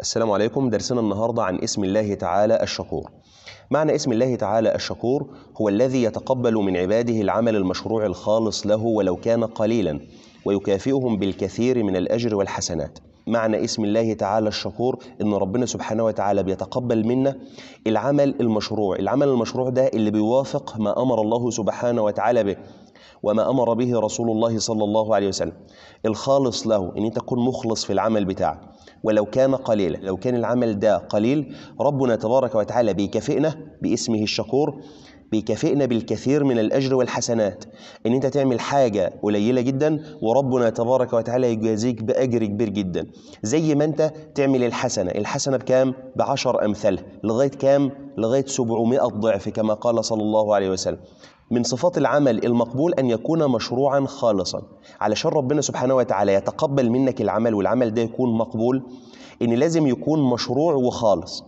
السلام عليكم درسنا النهاردة عن اسم الله تعالى الشكور معنى اسم الله تعالى الشكور هو الذي يتقبل من عباده العمل المشروع الخالص له ولو كان قليلا ويكافئهم بالكثير من الأجر والحسنات معنى اسم الله تعالى الشكور ان ربنا سبحانه وتعالى بيتقبل منا العمل المشروع العمل المشروع ده اللي بيوافق ما امر الله سبحانه وتعالى به وما امر به رسول الله صلى الله عليه وسلم الخالص له ان انت تكون مخلص في العمل بتاعك ولو كان قليلا لو كان العمل ده قليل ربنا تبارك وتعالى بيكافئنا باسمه الشكور بيكافئنا بالكثير من الاجر والحسنات ان انت تعمل حاجه قليله جدا وربنا تبارك وتعالى يجازيك باجر كبير جدا زي ما انت تعمل الحسنه الحسنه بكام بعشر امثالها لغايه كام لغايه 700 ضعف كما قال صلى الله عليه وسلم من صفات العمل المقبول أن يكون مشروعا خالصا علشان ربنا سبحانه وتعالى يتقبل منك العمل والعمل ده يكون مقبول إن لازم يكون مشروع وخالص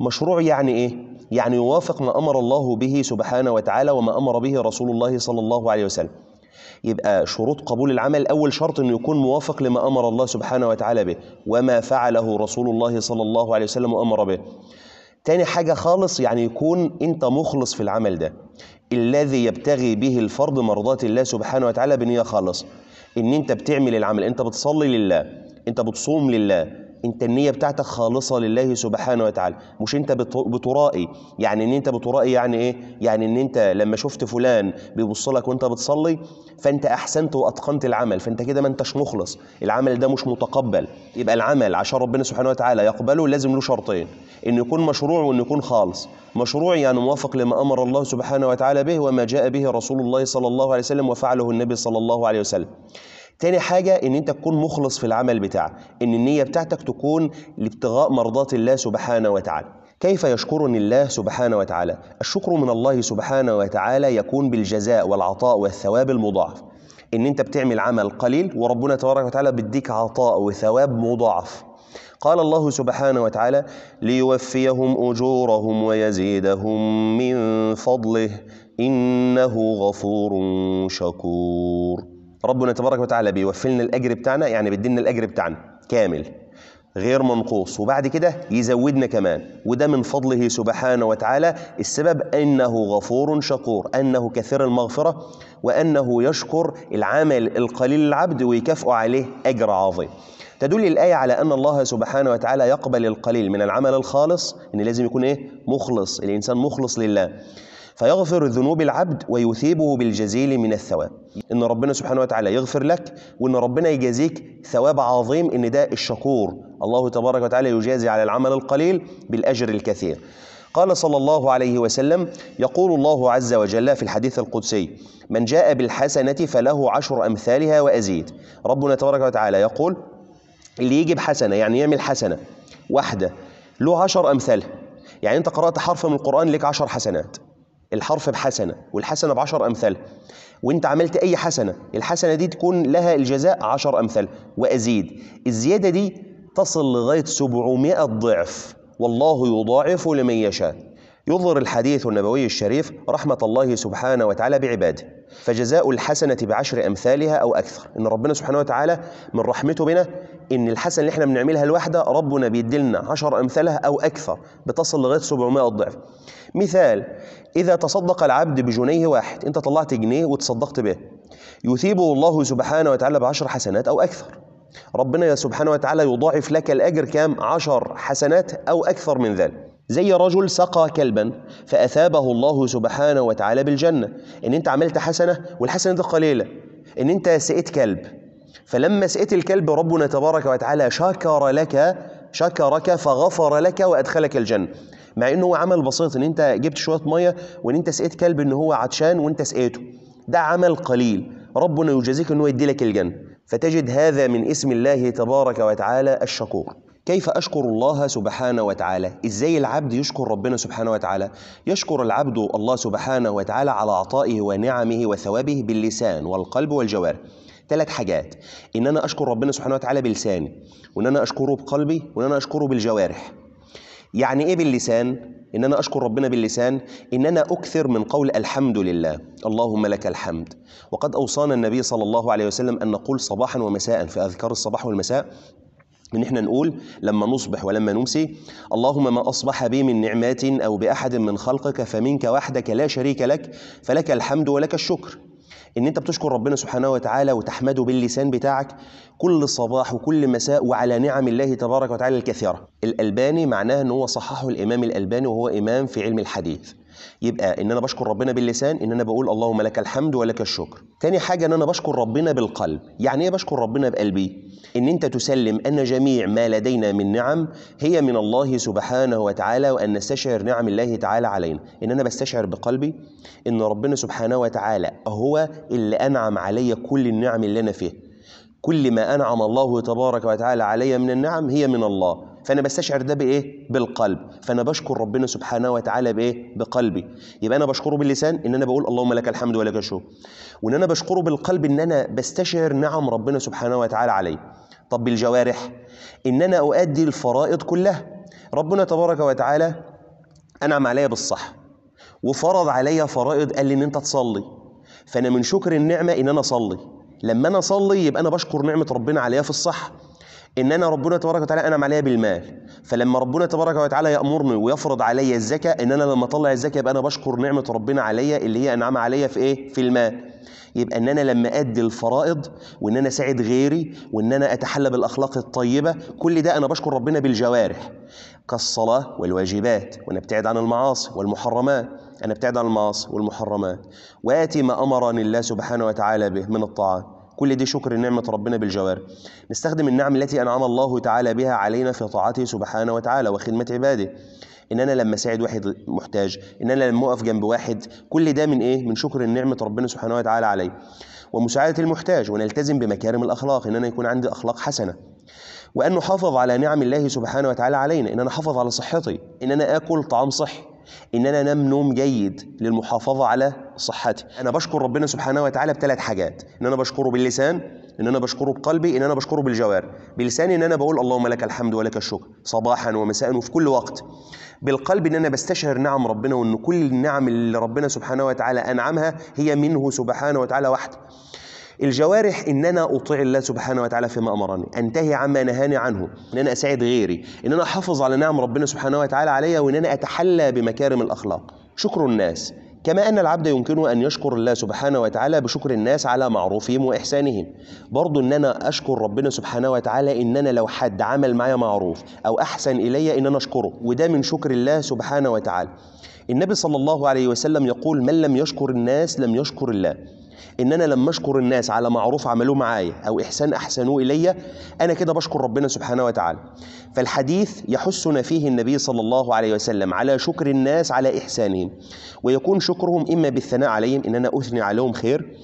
مشروع يعني إيه؟ يعني يوافق ما أمر الله به سبحانه وتعالى وما أمر به رسول الله صلى الله عليه وسلم يبقى شروط قبول العمل أول شرط أنه يكون موافق لما أمر الله سبحانه وتعالى به وما فعله رسول الله صلى الله عليه وسلم وأمر به تاني حاجة خالص يعني يكون أنت مخلص في العمل ده الذي يبتغي به الفرد مرضات الله سبحانه وتعالى بنية خالصة إن أنت بتعمل العمل أنت بتصلي لله أنت بتصوم لله انت النية بتاعتك خالصة لله سبحانه وتعالى مش انت بترائي يعني ان انت بترائي يعني ايه يعني ان انت لما شفت فلان بيبص لك وانت بتصلي فانت احسنت واتقنت العمل فانت كده ما انتش مخلص العمل ده مش متقبل يبقى العمل عشان ربنا سبحانه وتعالى يقبله لازم له شرطين ان يكون مشروع وان يكون خالص مشروع يعني موافق لما امر الله سبحانه وتعالى به وما جاء به رسول الله صلى الله عليه وسلم وفعله النبي صلى الله عليه وسلم تاني حاجة ان انت تكون مخلص في العمل بتاعك ان النية بتاعتك تكون لابتغاء مرضات الله سبحانه وتعالى كيف يشكرني الله سبحانه وتعالى الشكر من الله سبحانه وتعالى يكون بالجزاء والعطاء والثواب المضاعف ان انت بتعمل عمل قليل وربنا تبارك وتعالى بيديك عطاء وثواب مضاعف قال الله سبحانه وتعالى ليوفيهم اجورهم ويزيدهم من فضله انه غفور شكور ربنا تبارك وتعالى بيوفلنا الاجر بتاعنا يعني بيدينا الاجر بتاعنا كامل غير منقوص وبعد كده يزودنا كمان وده من فضله سبحانه وتعالى السبب انه غفور شكور انه كثير المغفره وانه يشكر العمل القليل العبد ويكافئ عليه اجر عظيم تدل الآية على أن الله سبحانه وتعالى يقبل القليل من العمل الخالص إن لازم يكون إيه؟ مخلص الإنسان مخلص لله فيغفر ذنوب العبد ويثيبه بالجزيل من الثواب ان ربنا سبحانه وتعالى يغفر لك وان ربنا يجازيك ثواب عظيم ان ده الشكور الله تبارك وتعالى يجازي على العمل القليل بالاجر الكثير قال صلى الله عليه وسلم يقول الله عز وجل في الحديث القدسي من جاء بالحسنه فله عشر امثالها وازيد ربنا تبارك وتعالى يقول اللي يجيب حسنه يعني يعمل حسنه واحده له عشر امثالها يعني انت قرات حرف من القران لك عشر حسنات الحرف بحسنة والحسنة بعشر أمثالها وانت عملت أي حسنة الحسنة دي تكون لها الجزاء عشر أمثال وأزيد الزيادة دي تصل لغاية 700 ضعف والله يضاعف لمن يشاء يظهر الحديث النبوي الشريف رحمة الله سبحانه وتعالى بعباده فجزاء الحسنة بعشر أمثالها أو أكثر إن ربنا سبحانه وتعالى من رحمته بنا إن الحسنة اللي إحنا بنعملها الواحدة ربنا بيدلنا عشر أمثالها أو أكثر بتصل لغاية 700 ضعف مثال إذا تصدق العبد بجنيه واحد أنت طلعت جنيه وتصدقت به يثيبه الله سبحانه وتعالى بعشر حسنات أو أكثر ربنا سبحانه وتعالى يضاعف لك الأجر كام عشر حسنات أو أكثر من ذلك زي رجل سقى كلبا فأثابه الله سبحانه وتعالى بالجنة إن أنت عملت حسنة والحسنة دي قليلة إن أنت سقيت كلب فلما سقيت الكلب ربنا تبارك وتعالى شكر لك شكرك فغفر لك وأدخلك الجنة مع ان هو عمل بسيط ان انت جبت شويه ميه وان انت سقيت كلب ان هو عطشان وانت سقيته ده عمل قليل ربنا يجازيك ان هو يدي لك الجنه فتجد هذا من اسم الله تبارك وتعالى الشكور كيف أشكر الله سبحانه وتعالى؟ إزاي العبد يشكر ربنا سبحانه وتعالى؟ يشكر العبد الله سبحانه وتعالى على عطائه ونعمه وثوابه باللسان والقلب والجوارح. ثلاث حاجات إن أنا أشكر ربنا سبحانه وتعالى بلساني وإن أنا أشكره بقلبي وإن أنا أشكره بالجوارح. يعني ايه باللسان ان انا اشكر ربنا باللسان ان انا اكثر من قول الحمد لله اللهم لك الحمد وقد اوصانا النبي صلى الله عليه وسلم ان نقول صباحا ومساء في اذكار الصباح والمساء ان احنا نقول لما نصبح ولما نمسي اللهم ما اصبح بي من نعمات او باحد من خلقك فمنك وحدك لا شريك لك فلك الحمد ولك الشكر ان انت بتشكر ربنا سبحانه وتعالى وتحمده باللسان بتاعك كل صباح وكل مساء وعلى نعم الله تبارك وتعالى الكثيره الالباني معناه ان هو صححه الامام الالباني وهو امام في علم الحديث يبقى ان انا بشكر ربنا باللسان ان انا بقول اللهم لك الحمد ولك الشكر تاني حاجه ان انا بشكر ربنا بالقلب يعني ايه بشكر ربنا بقلبي ان انت تسلم ان جميع ما لدينا من نعم هي من الله سبحانه وتعالى وان نستشعر نعم الله تعالى علينا ان انا بستشعر بقلبي ان ربنا سبحانه وتعالى هو اللي انعم عليا كل النعم اللي انا فيها كل ما انعم الله تبارك وتعالى علي من النعم هي من الله فانا بستشعر ده بايه بالقلب فانا بشكر ربنا سبحانه وتعالى بايه بقلبي يبقى انا بشكره باللسان ان انا بقول اللهم لك الحمد ولك الشكر وان انا بشكره بالقلب ان انا بستشعر نعم ربنا سبحانه وتعالى علي طب بالجوارح ان انا اؤدي الفرائض كلها ربنا تبارك وتعالى انعم عليا بالصحه وفرض عليا فرائض قال لي ان انت تصلي فانا من شكر النعمه ان انا اصلي لما انا اصلي يبقى انا بشكر نعمه ربنا عليا في الصحه ان انا ربنا تبارك وتعالى انعم عليا بالمال فلما ربنا تبارك وتعالى يامرني ويفرض عليا الزكاه ان انا لما اطلع الزكاه يبقى انا بشكر نعمه ربنا عليا اللي هي انعم عليا في ايه في المال يبقى ان انا لما ادي الفرائض وان انا اساعد غيري وان انا اتحلى بالاخلاق الطيبه كل ده انا بشكر ربنا بالجوارح كالصلاه والواجبات وانا ابتعد عن المعاصي والمحرمات انا ابتعد عن المعاصي والمحرمات واتي ما امرني الله سبحانه وتعالى به من الطاعات كل دي شكر نعمة ربنا بالجوار نستخدم النعم التي أنعم الله تعالى بها علينا في طاعته سبحانه وتعالى وخدمة عباده ان انا لما اساعد واحد محتاج ان انا لما اقف جنب واحد كل ده من ايه من شكر نعمه ربنا سبحانه وتعالى علي ومساعده المحتاج ونلتزم بمكارم الاخلاق ان انا يكون عندي اخلاق حسنه وان نحافظ على نعم الله سبحانه وتعالى علينا ان انا احافظ على صحتي ان انا اكل طعام صحي ان انا انام نوم جيد للمحافظه على صحتي انا بشكر ربنا سبحانه وتعالى بثلاث حاجات ان انا بشكره باللسان ان انا بشكره بقلبي ان انا بشكره بالجوارح بلساني ان انا بقول اللهم لك الحمد ولك الشكر صباحا ومساء وفي كل وقت بالقلب ان انا بستشعر نعم ربنا وان كل النعم اللي ربنا سبحانه وتعالى انعمها هي منه سبحانه وتعالى وحده الجوارح ان انا اطيع الله سبحانه وتعالى فيما امرني انتهي عما نهاني عنه ان انا اساعد غيري ان انا احافظ على نعم ربنا سبحانه وتعالى عليا وان انا اتحلى بمكارم الاخلاق شكر الناس كما أن العبد يمكنه أن يشكر الله سبحانه وتعالى بشكر الناس على معروفهم وإحسانهم برضو أن أنا أشكر ربنا سبحانه وتعالى إن أنا لو حد عمل معايا معروف أو أحسن إلي إن أنا أشكره وده من شكر الله سبحانه وتعالى النبي صلى الله عليه وسلم يقول من لم يشكر الناس لم يشكر الله ان انا لما اشكر الناس على معروف عملوه معايا او احسان احسنوه الي انا كده بشكر ربنا سبحانه وتعالى فالحديث يحثنا فيه النبي صلى الله عليه وسلم على شكر الناس على احسانهم ويكون شكرهم اما بالثناء عليهم ان انا اثني عليهم خير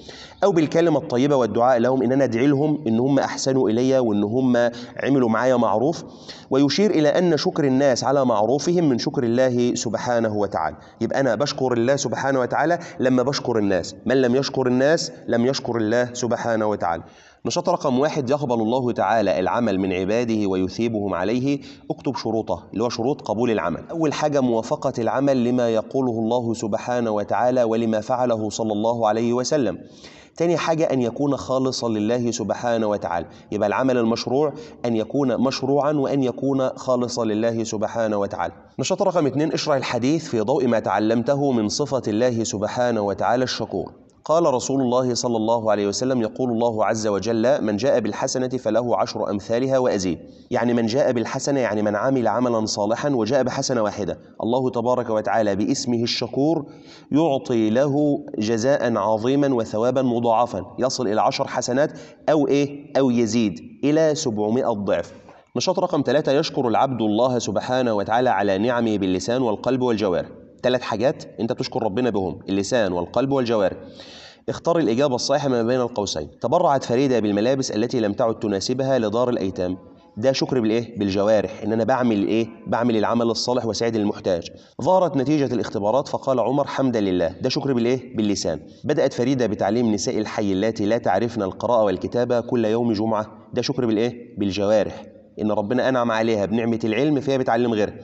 او بالكلمه الطيبه والدعاء لهم ان انا ادعي لهم ان هم احسنوا الي وان هم عملوا معايا معروف ويشير الى ان شكر الناس على معروفهم من شكر الله سبحانه وتعالى يبقى انا بشكر الله سبحانه وتعالى لما بشكر الناس من لم يشكر الناس لم يشكر الله سبحانه وتعالى نشاط رقم واحد يقبل الله تعالى العمل من عباده ويثيبهم عليه اكتب شروطه اللي هو شروط قبول العمل أول حاجة موافقة العمل لما يقوله الله سبحانه وتعالى ولما فعله صلى الله عليه وسلم تاني حاجة أن يكون خالصا لله سبحانه وتعالى يبقى العمل المشروع أن يكون مشروعا وأن يكون خالصا لله سبحانه وتعالى نشاط رقم اثنين اشرح الحديث في ضوء ما تعلمته من صفة الله سبحانه وتعالى الشكور قال رسول الله صلى الله عليه وسلم يقول الله عز وجل من جاء بالحسنة فله عشر أمثالها وأزيد يعني من جاء بالحسنة يعني من عمل عملا صالحا وجاء بحسنة واحدة الله تبارك وتعالى باسمه الشكور يعطي له جزاء عظيما وثوابا مضاعفا يصل إلى عشر حسنات أو إيه أو يزيد إلى سبعمائة ضعف نشاط رقم ثلاثة يشكر العبد الله سبحانه وتعالى على نعمه باللسان والقلب والجوارح ثلاث حاجات أنت بتشكر ربنا بهم اللسان والقلب والجوارح اختار الإجابة الصحيحة ما بين القوسين تبرعت فريدة بالملابس التي لم تعد تناسبها لدار الأيتام ده شكر بالايه بالجوارح ان انا بعمل ايه بعمل العمل الصالح وساعد المحتاج ظهرت نتيجه الاختبارات فقال عمر حمدا لله ده شكر بالايه باللسان بدات فريده بتعليم نساء الحي اللاتي لا تعرفن القراءه والكتابه كل يوم جمعه ده شكر بالايه بالجوارح ان ربنا انعم عليها بنعمه العلم فهي بتعلم غيرها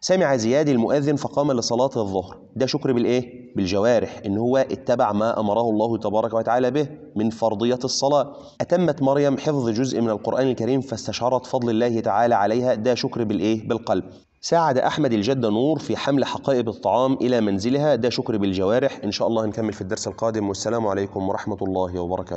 سمع زياد المؤذن فقام لصلاة الظهر ده شكر بالإيه؟ بالجوارح إن هو اتبع ما أمره الله تبارك وتعالى به من فرضية الصلاة أتمت مريم حفظ جزء من القرآن الكريم فاستشعرت فضل الله تعالى عليها ده شكر بالإيه؟ بالقلب ساعد أحمد الجدة نور في حمل حقائب الطعام إلى منزلها ده شكر بالجوارح إن شاء الله نكمل في الدرس القادم والسلام عليكم ورحمة الله وبركاته